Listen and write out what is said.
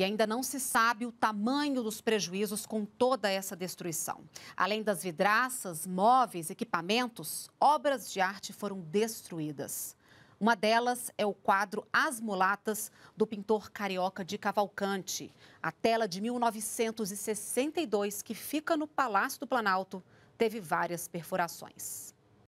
e ainda não se sabe o tamanho dos prejuízos com toda essa destruição. Além das vidraças, móveis, equipamentos, obras de arte foram destruídas. Uma delas é o quadro As Mulatas, do pintor carioca de Cavalcante. A tela de 1962, que fica no Palácio do Planalto, teve várias perfurações.